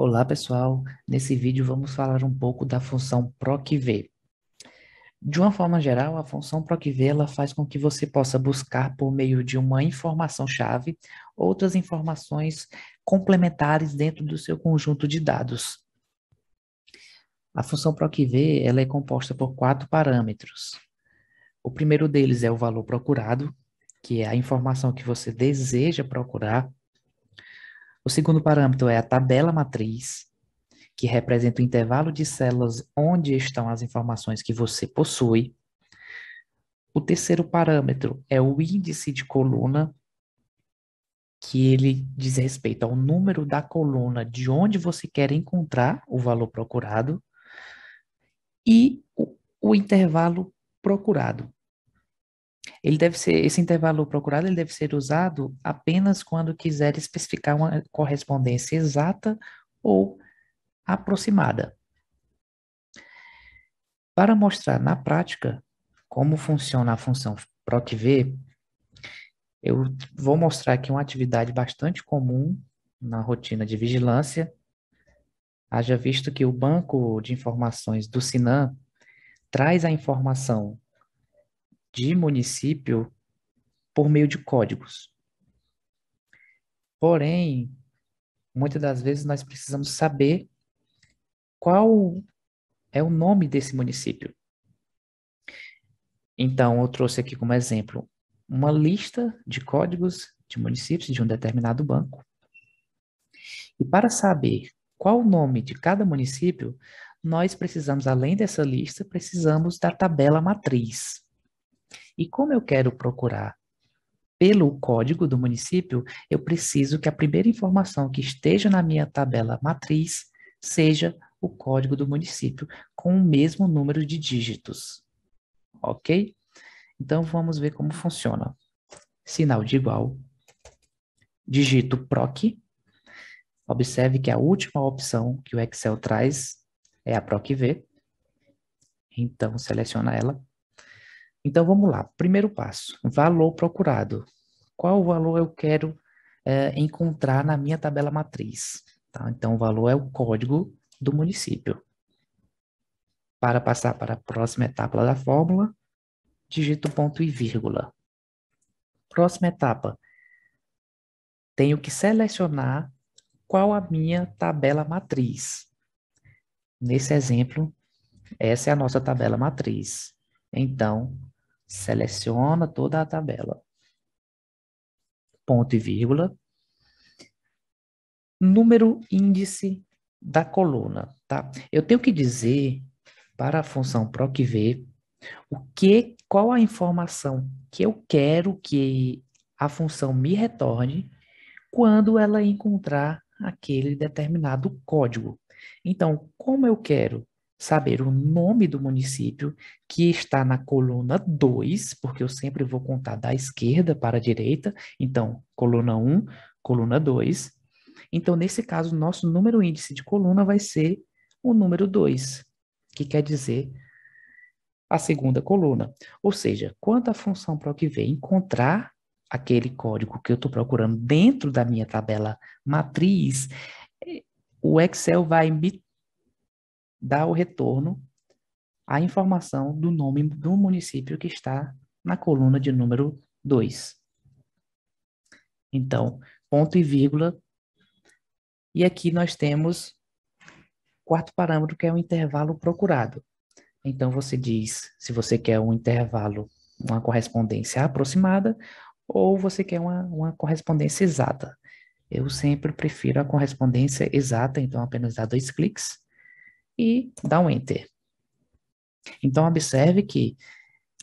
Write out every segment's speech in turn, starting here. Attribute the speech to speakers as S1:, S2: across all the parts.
S1: Olá pessoal, nesse vídeo vamos falar um pouco da função PROCV. De uma forma geral, a função PROCV ela faz com que você possa buscar por meio de uma informação-chave outras informações complementares dentro do seu conjunto de dados. A função PROCV ela é composta por quatro parâmetros. O primeiro deles é o valor procurado, que é a informação que você deseja procurar. O segundo parâmetro é a tabela matriz, que representa o intervalo de células onde estão as informações que você possui. O terceiro parâmetro é o índice de coluna, que ele diz respeito ao número da coluna de onde você quer encontrar o valor procurado e o, o intervalo procurado, ele deve ser, esse intervalo procurado ele deve ser usado apenas quando quiser especificar uma correspondência exata ou aproximada. Para mostrar na prática como funciona a função PROCV, eu vou mostrar aqui uma atividade bastante comum na rotina de vigilância, haja visto que o banco de informações do Sinan traz a informação de município por meio de códigos. Porém, muitas das vezes nós precisamos saber qual é o nome desse município. Então, eu trouxe aqui como exemplo uma lista de códigos de municípios de um determinado banco. E para saber qual o nome de cada município, nós precisamos, além dessa lista, precisamos da tabela matriz. E como eu quero procurar pelo código do município, eu preciso que a primeira informação que esteja na minha tabela matriz seja o código do município com o mesmo número de dígitos. Ok? Então vamos ver como funciona. Sinal de igual. Digito PROC. Observe que a última opção que o Excel traz é a PROC V. Então seleciona ela. Então vamos lá, primeiro passo, valor procurado. Qual o valor eu quero é, encontrar na minha tabela matriz? Tá? Então o valor é o código do município. Para passar para a próxima etapa da fórmula, digito ponto e vírgula. Próxima etapa, tenho que selecionar qual a minha tabela matriz. Nesse exemplo, essa é a nossa tabela matriz. Então, seleciona toda a tabela. Ponto e vírgula. Número índice da coluna, tá? Eu tenho que dizer para a função PROCV o que, qual a informação que eu quero que a função me retorne quando ela encontrar aquele determinado código. Então, como eu quero saber o nome do município, que está na coluna 2, porque eu sempre vou contar da esquerda para a direita. Então, coluna 1, um, coluna 2. Então, nesse caso, nosso número índice de coluna vai ser o número 2, que quer dizer a segunda coluna. Ou seja, quando a função PROC v encontrar aquele código que eu estou procurando dentro da minha tabela matriz, o Excel vai me dá o retorno a informação do nome do município que está na coluna de número 2. Então, ponto e vírgula. E aqui nós temos quarto parâmetro, que é o intervalo procurado. Então, você diz se você quer um intervalo, uma correspondência aproximada, ou você quer uma, uma correspondência exata. Eu sempre prefiro a correspondência exata, então apenas dá dois cliques e dá um Enter. Então, observe que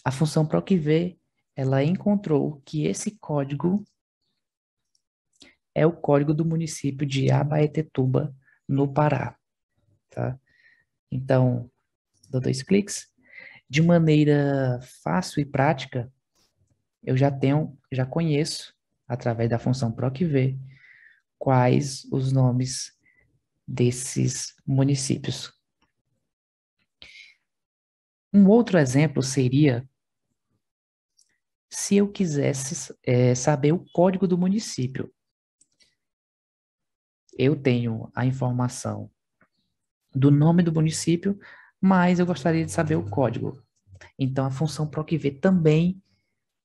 S1: a função PROCV, ela encontrou que esse código é o código do município de Abaetetuba, no Pará. Tá? Então, dou dois cliques. De maneira fácil e prática, eu já tenho, já conheço, através da função PROCV, quais os nomes desses municípios, um outro exemplo seria se eu quisesse é, saber o código do município. Eu tenho a informação do nome do município, mas eu gostaria de saber o código. Então, a função PROCV também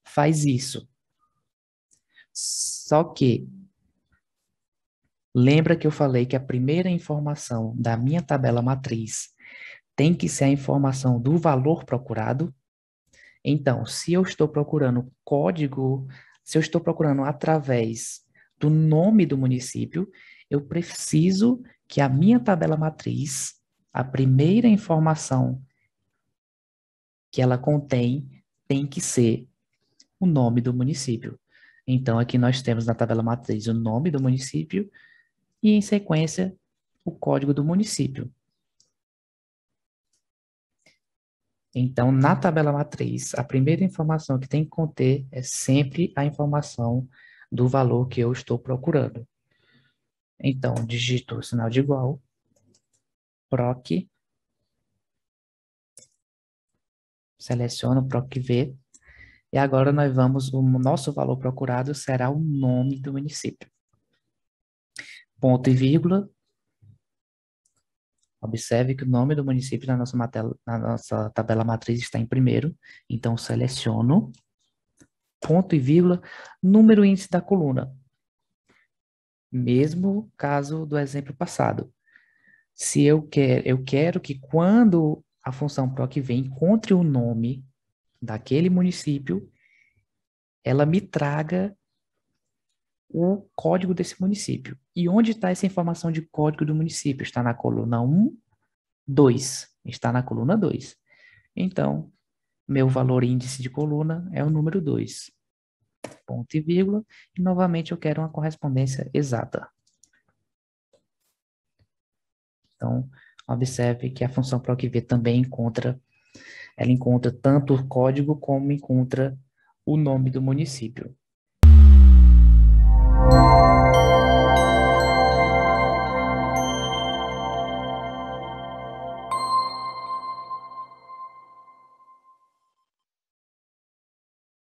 S1: faz isso. Só que, lembra que eu falei que a primeira informação da minha tabela matriz tem que ser a informação do valor procurado. Então, se eu estou procurando código, se eu estou procurando através do nome do município, eu preciso que a minha tabela matriz, a primeira informação que ela contém, tem que ser o nome do município. Então, aqui nós temos na tabela matriz o nome do município e, em sequência, o código do município. Então, na tabela matriz, a primeira informação que tem que conter é sempre a informação do valor que eu estou procurando. Então, digito o sinal de igual, PROC, seleciono PROC-V, e agora nós vamos, o nosso valor procurado será o nome do município. Ponto e vírgula, Observe que o nome do município na nossa, matela, na nossa tabela matriz está em primeiro, então seleciono, ponto e vírgula, número índice da coluna. Mesmo caso do exemplo passado. Se eu, quer, eu quero que quando a função PROC vem encontre o nome daquele município, ela me traga o código desse município. E onde está essa informação de código do município? Está na coluna 1, 2. Está na coluna 2. Então, meu valor índice de coluna é o número 2. Ponto e vírgula. E novamente eu quero uma correspondência exata. Então, observe que a função PROCV também encontra, ela encontra tanto o código como encontra o nome do município.